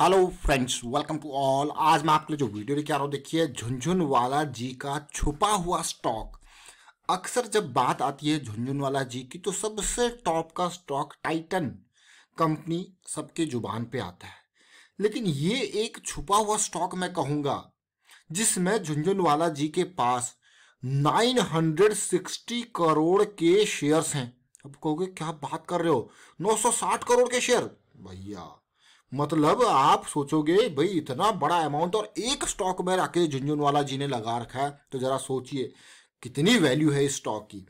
hello friends welcome to all आज मैं आपके लिए जो वीडियो लेके आ रहा हूँ देखिए झुंझुनवाला जी का छुपा हुआ स्टॉक अक्सर जब बात आती है झुंझुनवाला जी की तो सबसे टॉप का स्टॉक टाइटन कंपनी सबके जुबान पे आता है लेकिन ये एक छुपा हुआ स्टॉक मैं कहूँगा जिसमें झुंझुनवाला जी के पास 960 करोड़ के शेयर्स हैं अब कहोगे क्या बात कर रहे हो 960 करोड़ के शेयर भैया मतलब आप सोचोगे भाई इतना बड़ा अमाउंट और एक स्टॉक में राकेश झुंझुनवाला जी ने लगा रखा है तो जरा सोचिए कितनी वैल्यू है इस स्टॉक की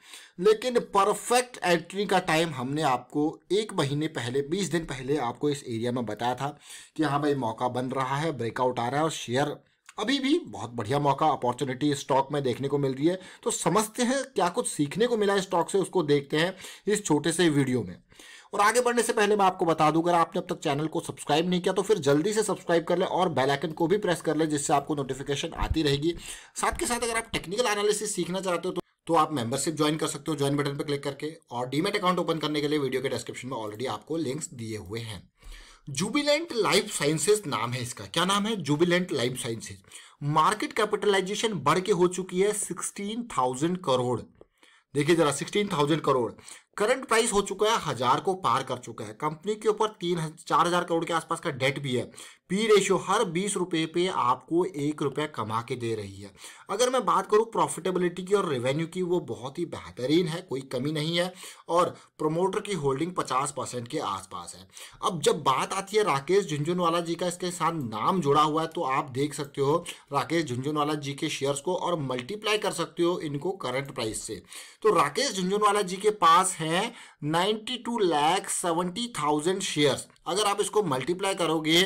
लेकिन परफेक्ट एंट्री का टाइम हमने आपको एक महीने पहले 20 दिन पहले आपको इस एरिया में बताया था कि हाँ भाई मौका बन रहा है ब्रेकआउट आ रहा है और शेयर अभी भी बहुत बढ़िया मौका अपॉर्चुनिटी स्टॉक में देखने को मिल रही है तो समझते हैं क्या कुछ सीखने को मिला है स्टॉक से उसको देखते हैं इस छोटे से वीडियो में और आगे बढ़ने से पहले मैं आपको बता दूं अगर आपने अब तक चैनल को सब्सक्राइब नहीं किया तो फिर जल्दी से सब्सक्राइब कर लें और बेल आइकन को भी प्रेस कर लें जिससे आपको नोटिफिकेशन आती रहेगी साथ के साथ अगर आप टेक्निकल एनालिसिस सीखना चाहते हो तो तो आप मेंबरशिप ज्वाइन कर सकते हो ज्वाइन बटन पर क्लिक करके और डीमेट अकाउंट ओपन करने के लिए वीडियो के डिस्क्रिप्शन में ऑलरेडी आपको लिंक्स दिए हुए हैं जुबिलेंट लाइफ साइंसेज नाम है इसका क्या नाम है Jubilant life sciences market capitalization बढ़ के हो चुकी है सिक्सटीन थाउजेंड करोड़ देखिए जरा sixteen thousand crore current price हो चुका है हजार को पार कर चुका है कंपनी के ऊपर तीन चार हजार करोड़ के आसपास का डेट भी है पी रेशियो हर बीस रुपये पे आपको एक रुपया कमा के दे रही है अगर मैं बात करूँ प्रॉफिटेबिलिटी की और रेवेन्यू की वो बहुत ही बेहतरीन है कोई कमी नहीं है और प्रोमोटर की होल्डिंग पचास परसेंट के आसपास है अब जब बात आती है राकेश झुंझुनवाला जी का इसके साथ नाम जुड़ा हुआ है तो आप देख सकते हो राकेश झुंझुनवाला जी के शेयर्स को और मल्टीप्लाई कर सकते हो इनको करंट प्राइस से तो राकेश झुंझुनवाला जी के पास हैं ninety two seventy thousand shares अगर आप इसको मल्टीप्लाई करोगे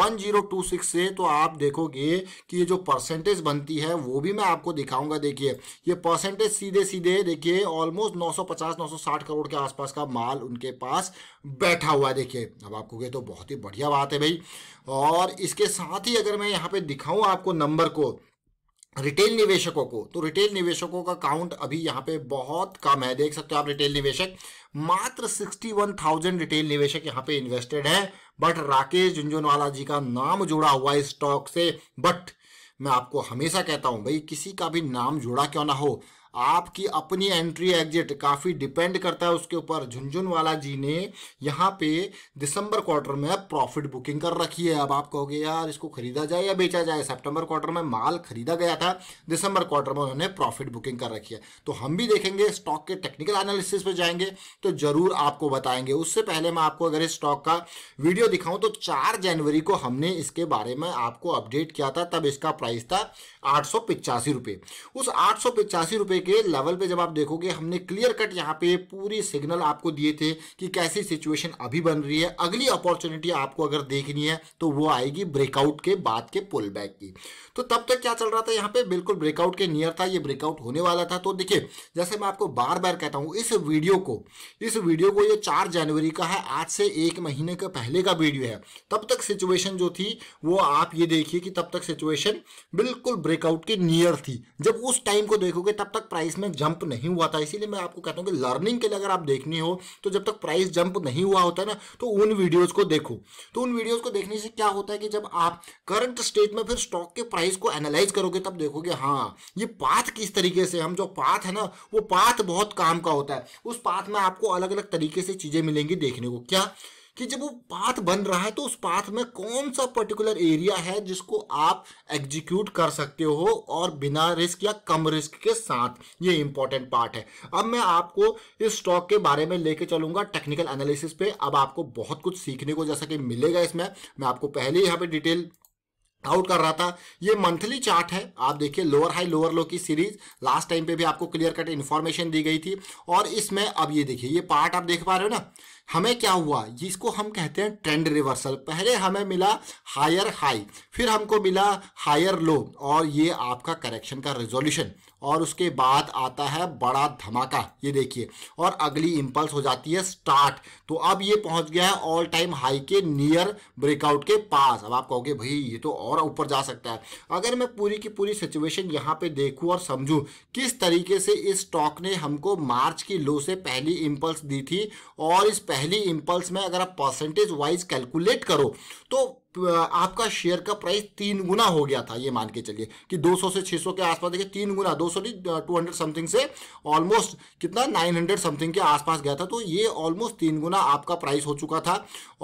1026 से तो आप देखोगे कि ये जो परसेंटेज बनती है वो भी मैं आपको दिखाऊंगा देखिए ये परसेंटेज सीधे सीधे देखिए ऑलमोस्ट 950 960 करोड़ के आसपास का माल उनके पास बैठा हुआ है देखिए अब आपको कहे तो बहुत ही बढ़िया बात है भाई और इसके साथ ही अगर मैं यहाँ पे दिखाऊँ आपको नंबर को रिटेल निवेशकों को तो रिटेल निवेशकों का काउंट अभी यहाँ पे बहुत कम है देख सकते हो आप रिटेल निवेशक मात्र 61,000 रिटेल निवेशक यहाँ पे इन्वेस्टेड है बट राकेश झुंझुनवाला जी का नाम जुड़ा हुआ है स्टॉक से बट मैं आपको हमेशा कहता हूं भाई किसी का भी नाम जुड़ा क्यों ना हो आपकी अपनी एंट्री एग्जिट काफ़ी डिपेंड करता है उसके ऊपर झुंझुनवाला जी ने यहाँ पे दिसंबर क्वार्टर में प्रॉफिट बुकिंग कर रखी है अब आप कहोगे यार इसको खरीदा जाए या बेचा जाए सितंबर क्वार्टर में माल खरीदा गया था दिसंबर क्वार्टर में उन्होंने प्रॉफिट बुकिंग कर रखी है तो हम भी देखेंगे स्टॉक के टेक्निकल एनालिसिस पर जाएंगे तो ज़रूर आपको बताएंगे उससे पहले मैं आपको अगर इस स्टॉक का वीडियो दिखाऊं तो चार जनवरी को हमने इसके बारे में आपको अपडेट किया था तब इसका प्राइस था आठ सौ उस आठ सौ के लेवल पे जब आप देखोगे हमने क्लियर कट यहाँ पे पूरी सिग्नल आपको दिए थे कि कैसी सिचुएशन अभी बन रही है अगली अपॉर्चुनिटी आपको अगर देखनी है तो वो आएगी ब्रेकआउट के बाद के पुल बैक की तो तब तक क्या चल रहा था यहाँ पे बिल्कुल ब्रेकआउट के नियर था ये ब्रेकआउट होने वाला था तो देखिए जैसे मैं आपको बार बार कहता हूँ इस वीडियो को इस वीडियो को ये चार जनवरी का है आज से एक महीने का पहले का वीडियो है तब तक सिचुएशन जो थी वो आप ये देखिए कि तब तक सिचुएशन बिल्कुल ब्रेकआउट के नियर थी जब उस टाइम को देखोगे तब तक प्राइस में जंप नहीं हुआ था इसीलिए मैं आपको कहता हूँ कि लर्निंग के लिए अगर आप देखनी हो तो जब तक प्राइस जंप नहीं हुआ होता है ना तो उन वीडियोज़ को देखो तो उन वीडियोज़ को देखने से क्या होता है कि जब आप करंट स्टेट में फिर स्टॉक के प्राइस को एनालाइज करोगे तब देखोगे हाँ ये पाथ किस तरीके से हम जो पाथ है ना वो पाथ बहुत काम का होता है उस पाथ में आपको अलग अलग तरीके से चीज़ें मिलेंगी देखने को क्या कि जब वो पाथ बन रहा है तो उस पाथ में कौन सा पर्टिकुलर एरिया है जिसको आप एग्जीक्यूट कर सकते हो और बिना रिस्क या कम रिस्क के साथ ये इंपॉर्टेंट पार्ट है अब मैं आपको इस स्टॉक के बारे में लेके चलूंगा टेक्निकल एनालिसिस पे अब आपको बहुत कुछ सीखने को जैसा कि मिलेगा इसमें मैं आपको पहले यहाँ पे डिटेल आउट कर रहा था ये मंथली चार्ट है आप देखिए लोअर हाई लोअर लो की सीरीज लास्ट टाइम पे भी आपको क्लियर कट इन्फॉर्मेशन दी गई थी और इसमें अब ये देखिए ये पार्ट आप देख पा रहे हो ना हमें क्या हुआ जिसको हम कहते हैं ट्रेंड रिवर्सल पहले हमें मिला हायर हाई फिर हमको मिला हायर लो और ये आपका करेक्शन का रेजोल्यूशन और उसके बाद आता है बड़ा धमाका ये देखिए और अगली इम्पल्स हो जाती है स्टार्ट तो अब ये पहुंच गया है ऑल टाइम हाई के नियर ब्रेकआउट के पास अब आप कहोगे भाई ये तो और ऊपर जा सकता है अगर मैं पूरी की पूरी सिचुएशन यहाँ पे देखूँ और समझूँ किस तरीके से इस स्टॉक ने हमको मार्च की लो से पहली इम्पल्स दी थी और इस पहली इंपल्स में अगर आप परसेंटेज वाइज कैलकुलेट करो तो तो, आपका शेयर का प्राइस तीन गुना हो गया था ये मान के चलिए कि 200 से 600 के आसपास देखिए तीन गुना 200 नहीं हंड्रेड समथिंग से ऑलमोस्ट कितना 900 समथिंग के आसपास गया था तो ये ऑलमोस्ट तीन गुना आपका प्राइस हो चुका था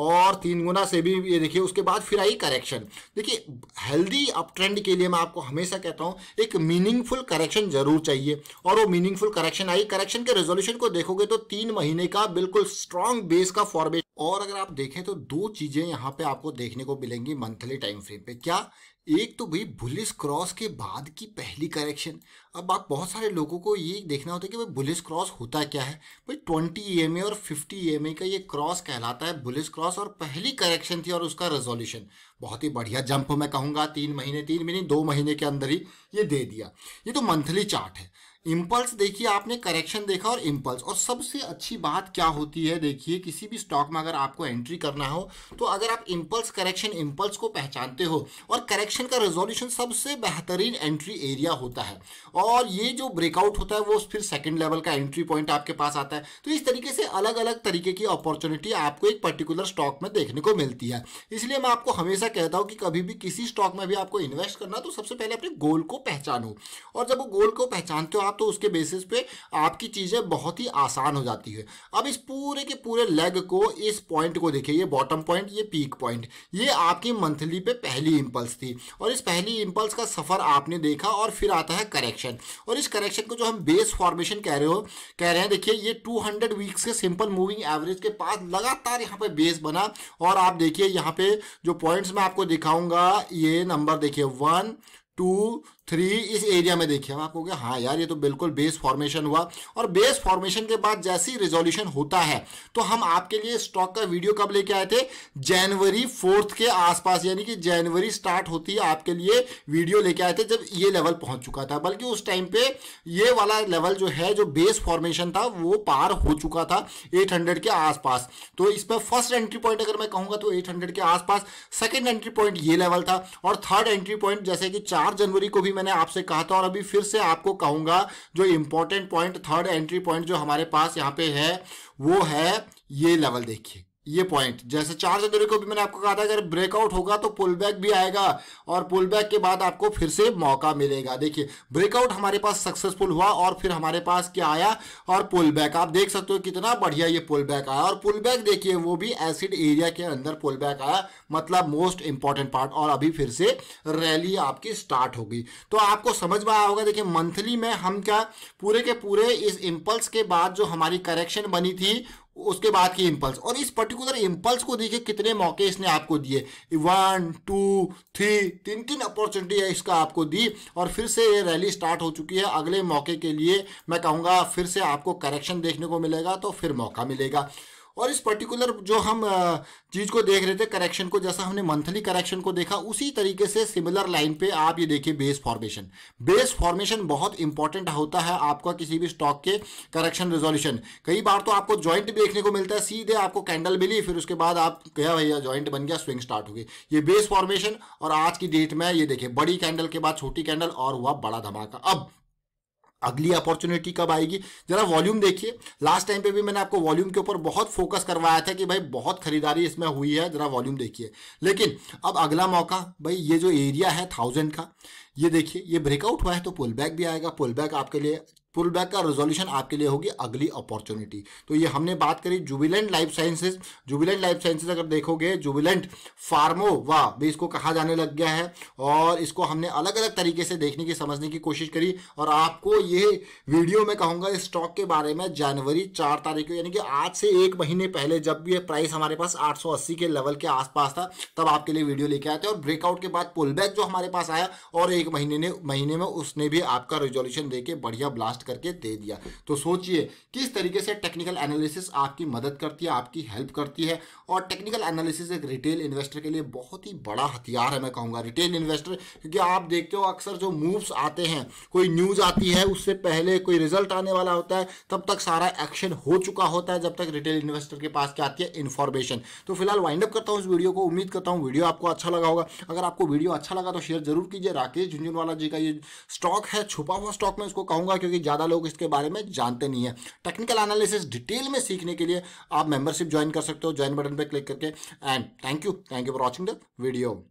और तीन गुना से भी ये देखिए उसके बाद फिर आई करेक्शन देखिए हेल्दी अप ट्रेंड के लिए मैं आपको हमेशा कहता हूँ एक मीनिंगफुल करेक्शन जरूर चाहिए और वो मीनिंगफुल करेक्शन आई करेक्शन के रेजोल्यूशन को देखोगे तो तीन महीने का बिल्कुल स्ट्रांग बेस का फॉर्मेशन और अगर आप देखें तो दो चीज़ें यहाँ पे आपको देखने को मिलेंगी मंथली टाइम फ्रेम पे क्या एक तो भाई बुलिस क्रॉस के बाद की पहली करेक्शन अब आप बहुत सारे लोगों को ये देखना होता है कि भाई बुलिस क्रॉस होता क्या है भाई ट्वेंटी ई e और फिफ्टी ई e का ये क्रॉस कहलाता है बुलिस क्रॉस और पहली करेक्शन थी और उसका रेजोल्यूशन बहुत ही बढ़िया जंप मैं कहूँगा तीन महीने तीन महीने दो महीने के अंदर ही ये दे दिया ये तो मंथली चार्ट है इम्पल्स देखिए आपने करेक्शन देखा और इम्पल्स और सबसे अच्छी बात क्या होती है देखिए किसी भी स्टॉक में अगर आपको एंट्री करना हो तो अगर आप इम्पल्स करेक्शन इम्पल्स को पहचानते हो और करेक्शन का रेजोल्यूशन सबसे बेहतरीन एंट्री एरिया होता है और ये जो ब्रेकआउट होता है वो फिर सेकेंड लेवल का एंट्री पॉइंट आपके पास आता है तो इस तरीके से अलग अलग तरीके की अपॉर्चुनिटी आपको एक पर्टिकुलर स्टॉक में देखने को मिलती है इसलिए मैं आपको हमेशा कहता हूँ कि कभी भी किसी स्टॉक में भी आपको इन्वेस्ट करना तो सबसे पहले अपने गोल को पहचानो और जब वो गोल को पहचानते हो आप तो उसके बेसिस पे आपकी चीज़ें बहुत ही आसान हो जाती है अब इस पूरे के पूरे लेग को इस पॉइंट को देखिए ये बॉटम पॉइंट ये पीक पॉइंट ये आपकी मंथली पे पहली इम्पल्स थी और इस पहली इम्पल्स का सफ़र आपने देखा और फिर आता है करेक्शन और इस करेक्शन को जो हम बेस फॉर्मेशन कह रहे हो कह रहे हैं देखिए ये टू वीक्स के सिंपल मूविंग एवरेज के पास लगातार यहाँ पे बेस बना और आप देखिए यहाँ पे जो पॉइंट्स मैं आपको दिखाऊंगा ये नंबर देखिए वन टू थ्री इस एरिया में देखिए हम आपको क्या हाँ यार ये तो बिल्कुल बेस फॉर्मेशन हुआ और बेस फॉर्मेशन के बाद जैसे ही रिजोल्यूशन होता है तो हम आपके लिए स्टॉक का वीडियो कब लेके आए थे जनवरी फोर्थ के आसपास यानी कि जनवरी स्टार्ट होती है आपके लिए वीडियो लेके आए थे जब ये लेवल पहुंच चुका था बल्कि उस टाइम पे ये वाला लेवल जो है जो बेस फॉर्मेशन था वो पार हो चुका था एट के आसपास तो इसमें फर्स्ट एंट्री पॉइंट अगर मैं कहूँगा तो एट के आसपास सेकेंड एंट्री पॉइंट ये लेवल था और थर्ड एंट्री पॉइंट जैसे कि चार जनवरी को भी मैंने आपसे कहा था और अभी फिर से आपको कहूंगा जो important point third entry point जो हमारे पास यहाँ पे है वो है ये लेवल देखिए ये पॉइंट जैसे चार जनवरी को भी मैंने आपको कहा था अगर ब्रेकआउट होगा तो पुल बैक भी आएगा और पुल बैक के बाद आपको फिर से मौका मिलेगा देखिए ब्रेकआउट हमारे पास सक्सेसफुल हुआ और फिर हमारे पास क्या आया और पुल बैक आप देख सकते हो कितना बढ़िया ये पुल बैक आया और पुल बैक देखिए वो भी एसिड एरिया के अंदर पुल बैक आया मतलब मोस्ट इंपॉर्टेंट पार्ट और अभी फिर से रैली आपकी स्टार्ट होगी तो आपको समझ में आया होगा देखिए मंथली में हम क्या पूरे के पूरे इस इम्पल्स के बाद जो हमारी करेक्शन बनी थी उसके बाद की इम्पल्स और इस पर्टिकुलर इम्पल्स को देखिए कितने मौके इसने आपको दिए वन टू थ्री तीन तीन अपॉर्चुनिटी है इसका आपको दी और फिर से ये रैली स्टार्ट हो चुकी है अगले मौके के लिए मैं कहूँगा फिर से आपको करेक्शन देखने को मिलेगा तो फिर मौका मिलेगा और इस पर्टिकुलर जो हम चीज़ को देख रहे थे करेक्शन को जैसा हमने मंथली करेक्शन को देखा उसी तरीके से सिमिलर लाइन पे आप ये देखिए बेस फॉर्मेशन बेस फॉर्मेशन बहुत इंपॉर्टेंट होता है आपका किसी भी स्टॉक के करेक्शन रिजोल्यूशन कई बार तो आपको ज्वाइंट भी देखने को मिलता है सीधे आपको कैंडल मिली फिर उसके बाद आप क्या भैया ज्वाइंट बन गया स्विंग स्टार्ट हो गई ये बेस फॉर्मेशन और आज की डेट में ये देखिए बड़ी कैंडल के बाद छोटी कैंडल और हुआ बड़ा धमाका अब अगली अपॉर्चुनिटी कब आएगी जरा वॉल्यूम देखिए लास्ट टाइम पे भी मैंने आपको वॉल्यूम के ऊपर बहुत फोकस करवाया था कि भाई बहुत खरीदारी इसमें हुई है जरा वॉल्यूम देखिए लेकिन अब अगला मौका भाई ये जो एरिया है थाउजेंड का ये देखिए ये ब्रेकआउट हुआ है तो पुल बैक भी आएगा पुल बैक आपके लिए पुल बैक का रेजोल्यूशन आपके लिए होगी अगली अपॉर्चुनिटी तो ये हमने बात करी Jubilant life sciences Jubilant life sciences अगर देखोगे जुबिलेंट फार्मो वाह भी इसको कहा जाने लग गया है और इसको हमने अलग अलग तरीके से देखने की समझने की कोशिश करी और आपको ये वीडियो में कहूँगा इस स्टॉक के बारे में जनवरी चार तारीख को यानी कि आज से एक महीने पहले जब ये प्राइस हमारे पास आठ के लेवल के आसपास था तब आपके लिए वीडियो लेके आए थे और ब्रेकआउट के बाद पुल बैक जो हमारे पास आया और एक महीने ने महीने में उसने भी आपका रेजोल्यूशन दे बढ़िया ब्लास्ट करके दे दिया तो सोचिए किस तरीके से टेक्निकल एनालिसिस आपकी मदद करती है आपकी हेल्प करती है और टेक्निकल एनालिसिस एक रिटेल इन्वेस्टर के लिए बहुत ही बड़ा हथियार है मैं कहूँगा रिटेल इन्वेस्टर क्योंकि आप देखते हो अक्सर जो मूव्स आते हैं कोई न्यूज़ आती है उससे पहले कोई रिजल्ट आने वाला होता है तब तक सारा एक्शन हो चुका होता है जब तक रिटेल इन्वेस्टर के पास क्या आती है इन्फॉर्मेशन तो फिलहाल वाइंड अप करता हूँ इस वीडियो को उम्मीद करता हूँ वीडियो आपको अच्छा लगा होगा अगर आपको वीडियो अच्छा लगा तो शेयर जरूर कीजिए राकेश झुंझुनवाला जी का ये स्टॉक है छुपा हुआ स्टॉक में इसको कहूँगा क्योंकि ज़्यादा ज़्यादा लोग इसके बारे में जानते नहीं है टेक्निकल एनालिसिस डिटेल में सीखने के लिए आप मेंबरशिप ज्वाइन कर सकते हो ज्वाइन बटन पर क्लिक करके and thank you thank you for watching the video